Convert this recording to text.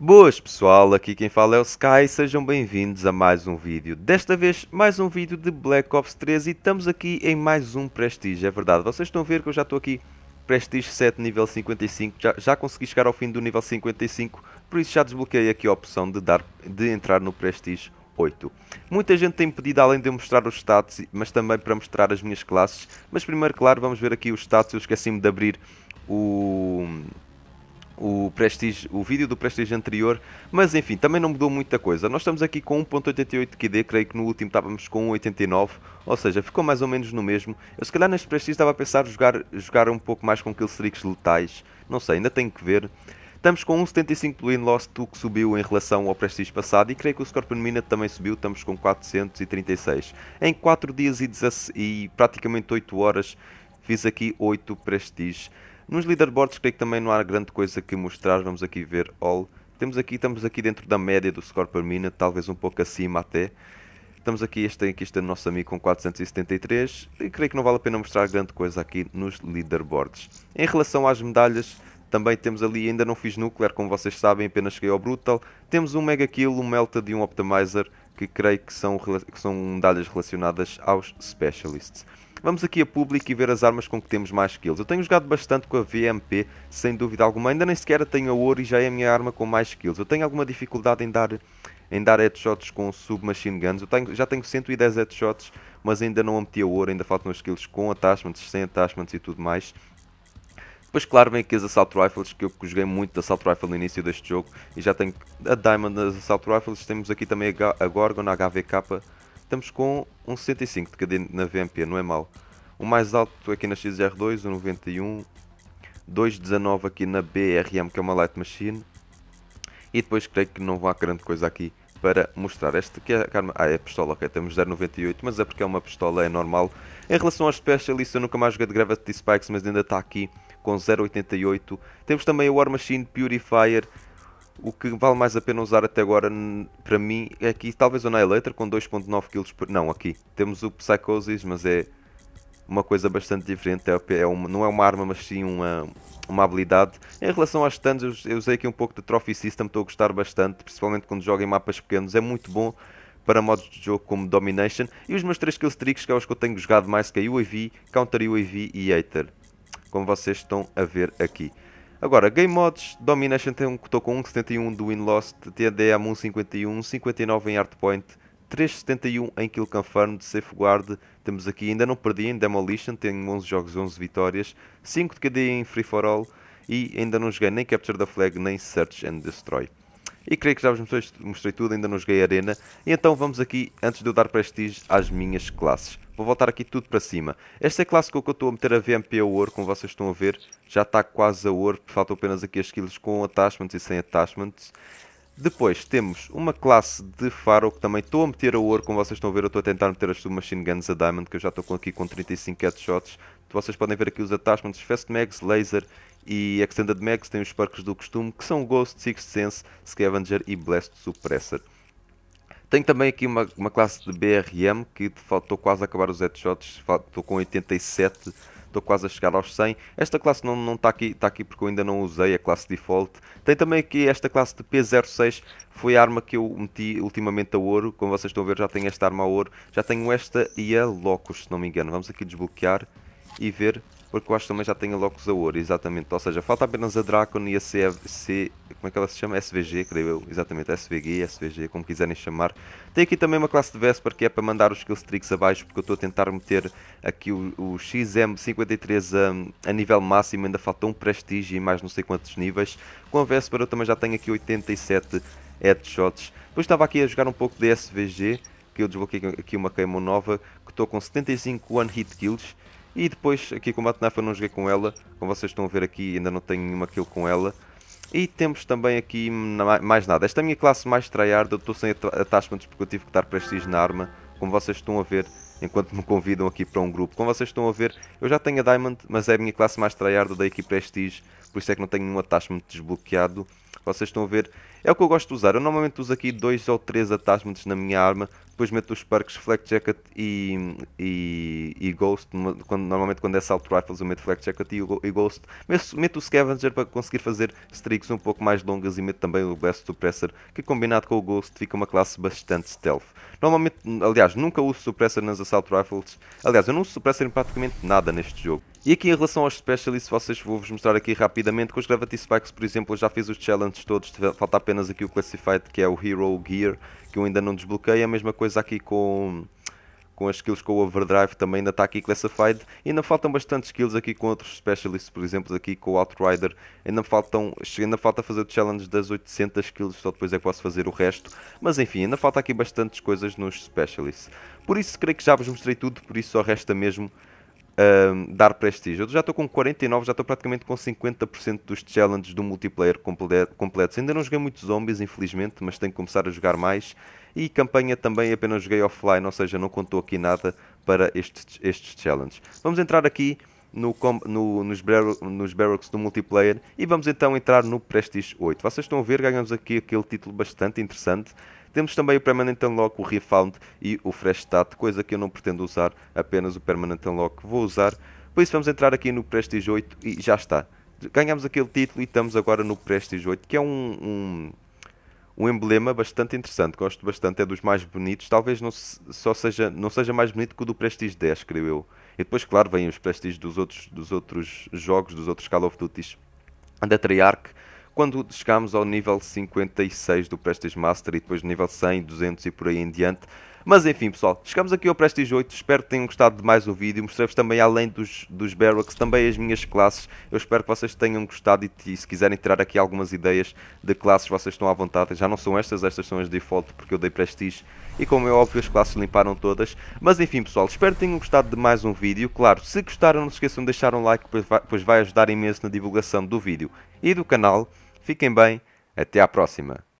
Boas pessoal, aqui quem fala é o Sky, sejam bem-vindos a mais um vídeo. Desta vez, mais um vídeo de Black Ops 3 e estamos aqui em mais um Prestige, é verdade. Vocês estão a ver que eu já estou aqui Prestige 7 nível 55, já, já consegui chegar ao fim do nível 55, por isso já desbloqueei aqui a opção de, dar, de entrar no Prestige 8. Muita gente tem pedido além de eu mostrar os status, mas também para mostrar as minhas classes, mas primeiro, claro, vamos ver aqui os status, eu esqueci-me de abrir o o, Prestige, o vídeo do Prestige anterior, mas enfim, também não mudou muita coisa. Nós estamos aqui com 1.88 QD, creio que no último estávamos com 1.89, ou seja, ficou mais ou menos no mesmo. Eu se calhar neste Prestige estava a pensar jogar, jogar um pouco mais com killstreaks letais, não sei, ainda tenho que ver. Estamos com 1.75 do Inlost, o que subiu em relação ao Prestige passado, e creio que o Scorpion Mina também subiu, estamos com 436. Em 4 dias e, 10, e praticamente 8 horas, fiz aqui 8 Prestige. Nos leaderboards creio que também não há grande coisa que mostrar, vamos aqui ver all. Temos aqui, estamos aqui dentro da média do score per minute, talvez um pouco acima até. Estamos aqui, este aqui este é nosso amigo com 473 e creio que não vale a pena mostrar grande coisa aqui nos leaderboards. Em relação às medalhas, também temos ali, ainda não fiz nuclear como vocês sabem, apenas cheguei ao Brutal. Temos um Mega Kill, um Melted e um Optimizer, que creio que são, que são medalhas relacionadas aos Specialists. Vamos aqui a público e ver as armas com que temos mais skills. Eu tenho jogado bastante com a VMP, sem dúvida alguma. Ainda nem sequer tenho a ouro e já é a minha arma com mais skills. Eu tenho alguma dificuldade em dar, em dar headshots com submachine guns. Eu tenho, já tenho 110 headshots, mas ainda não a meti a ouro. Ainda faltam os skills com attachments, sem attachments e tudo mais. Depois, claro, vem aqui as Assault Rifles, que eu joguei muito da Assault Rifle no início deste jogo. E já tenho a Diamond das Assault Rifles. Temos aqui também a, Gorgon, a HVK estamos com um 65 de cadente na VMP, não é mau. O mais alto aqui na XR2, um 91, 2.19 aqui na BRM, que é uma light machine. E depois creio que não há grande coisa aqui para mostrar. Esta aqui é a, ah, é a pistola, ok, temos 0.98, mas é porque é uma pistola, é normal. Em relação aos Specialist, eu nunca mais joguei de Gravity Spikes, mas ainda está aqui com 0.88. Temos também a War Machine Purifier, o que vale mais a pena usar até agora, para mim, é aqui talvez o Nihilator com 2.9 kg por... Não, aqui. Temos o Psychosis, mas é uma coisa bastante diferente. É, é uma, não é uma arma, mas sim uma, uma habilidade. Em relação às stands, eu usei aqui um pouco de Trophy System, estou a gostar bastante, principalmente quando jogo em mapas pequenos. É muito bom para modos de jogo como Domination. E os meus 3 kills tricks, que é os que eu tenho jogado mais, que é UAV, Counter UAV e Hater. Como vocês estão a ver aqui. Agora, Game Mods, Domination tem um, estou com 1.71 do Win-Loss, TDM 1.51, 59 em Artpoint, 3.71 em Kill Confirm de Safeguard, temos aqui, ainda não perdi em Demolition, tenho 11 jogos, 11 vitórias, 5 de KD em Free For All e ainda não joguei nem Capture the Flag nem Search and Destroy. E creio que já vos mostrei, mostrei tudo, ainda não joguei arena. E então vamos aqui, antes de eu dar prestígio às minhas classes. Vou voltar aqui tudo para cima. Esta é a classe que eu estou a meter a VMP a ouro, como vocês estão a ver. Já está quase a ouro, faltam apenas aqui as skills com attachments e sem attachments. Depois temos uma classe de faro que também estou a meter a ouro, como vocês estão a ver, eu estou a tentar meter as submachine guns a diamond, que eu já estou aqui com 35 headshots. Vocês podem ver aqui os attachments, fast mags, laser e Extended Max tem os perks do costume, que são Ghost, Sixth Sense, Scavenger e Blast Suppressor. Tenho também aqui uma, uma classe de BRM que faltou quase a acabar os headshots, estou com 87, estou quase a chegar aos 100. Esta classe não, não está aqui, está aqui porque eu ainda não usei a classe default. Tem também aqui esta classe de P06, foi a arma que eu meti ultimamente a ouro. Como vocês estão a ver já tenho esta arma a ouro, já tenho esta e a Locus se não me engano. Vamos aqui desbloquear e ver porque eu acho que também já tem a Locus exatamente. Ou seja, falta apenas a Dracon e a CFC, como é que ela se chama? SVG, creio eu, exatamente, SVG, SVG, como quiserem chamar. Tem aqui também uma classe de Vesper que é para mandar os Killstreaks abaixo, porque eu estou a tentar meter aqui o, o XM53 a, a, nível máximo, ainda falta um Prestige e mais não sei quantos níveis. Com a Vesper eu também já tenho aqui 87 headshots. Depois estava aqui a jogar um pouco de SVG, que eu desbloqueei aqui uma queima nova, que estou com 75 One Hit Kills e depois, aqui com Batnaf eu não joguei com ela, como vocês estão a ver aqui, ainda não tenho nenhuma kill com ela. E temos também aqui mais nada. Esta é a minha classe mais tryhard, eu estou sem attachments porque eu tive que dar prestígio na arma. Como vocês estão a ver, enquanto me convidam aqui para um grupo. Como vocês estão a ver, eu já tenho a Diamond, mas é a minha classe mais tryhard, eu dei aqui prestígio, por isso é que não tenho nenhum attachment desbloqueado. Vocês estão a ver, é o que eu gosto de usar. Eu normalmente uso aqui dois ou três attachments na minha arma, depois meto os perks Flak Jacket e, e, e Ghost. Quando, normalmente quando é Salt Rifles eu meto Flak Jacket e, e Ghost. Meto, meto o Scavenger para conseguir fazer streaks um pouco mais longas e meto também o Blast Suppressor, que combinado com o Ghost fica uma classe bastante stealth. Normalmente, aliás, nunca uso Suppressor nas Assault Rifles. Aliás, eu não uso Suppressor em praticamente nada neste jogo. E aqui em relação aos specialists, vocês vou-vos mostrar aqui rapidamente. Com os Gravity Spikes, por exemplo, eu já fiz os challenges todos, falta apenas aqui o Classified, que é o Hero Gear, que eu ainda não desbloqueei. É a mesma coisa aqui com com as skills com o Overdrive também ainda está aqui classified. e Ainda faltam bastantes skills aqui com outros specialists, por exemplo, aqui com o Outrider. Ainda, faltam, ainda falta fazer o challenge das 800 skills, só depois é que posso fazer o resto. Mas enfim, ainda falta aqui bastantes coisas nos specialists. Por isso, creio que já vos mostrei tudo, por isso só resta mesmo um, dar prestígio. Eu já estou com 49, já estou praticamente com 50% dos challenges do multiplayer completos. Ainda não joguei muitos zombies, infelizmente, mas tenho que começar a jogar mais. E campanha também apenas joguei offline, ou seja, não contou aqui nada para estes, estes challenges. Vamos entrar aqui no, no, nos, nos barracks do multiplayer e vamos então entrar no Prestige 8. Vocês estão a ver, ganhamos aqui aquele título bastante interessante. Temos também o Permanent Unlock, o Refound e o Fresh Stat, coisa que eu não pretendo usar, apenas o Permanent Unlock vou usar. Por isso vamos entrar aqui no Prestige 8 e já está. Ganhamos aquele título e estamos agora no Prestige 8, que é um, um, um emblema bastante interessante, gosto bastante, é dos mais bonitos, talvez não, se, só seja, não seja mais bonito que o do Prestige 10, creio eu. E depois, claro, vêm os Prestige dos outros, dos outros jogos, dos outros Call of Duty da Treyarch, quando chegámos ao nível 56 do Prestige Master e depois nível 100, 200 e por aí em diante. Mas enfim pessoal, chegamos aqui ao Prestige 8, espero que tenham gostado de mais o vídeo, mostrei-vos também além dos, dos Barracks, também as minhas classes, eu espero que vocês tenham gostado e, e, se quiserem tirar aqui algumas ideias de classes vocês estão à vontade, já não são estas, estas são as default porque eu dei Prestige e como é óbvio as classes limparam todas, mas enfim pessoal, espero que tenham gostado de mais um vídeo, claro, se gostaram não se esqueçam de deixar um like pois vai, pois vai ajudar imenso na divulgação do vídeo e do canal, Fiquem bem, até à próxima.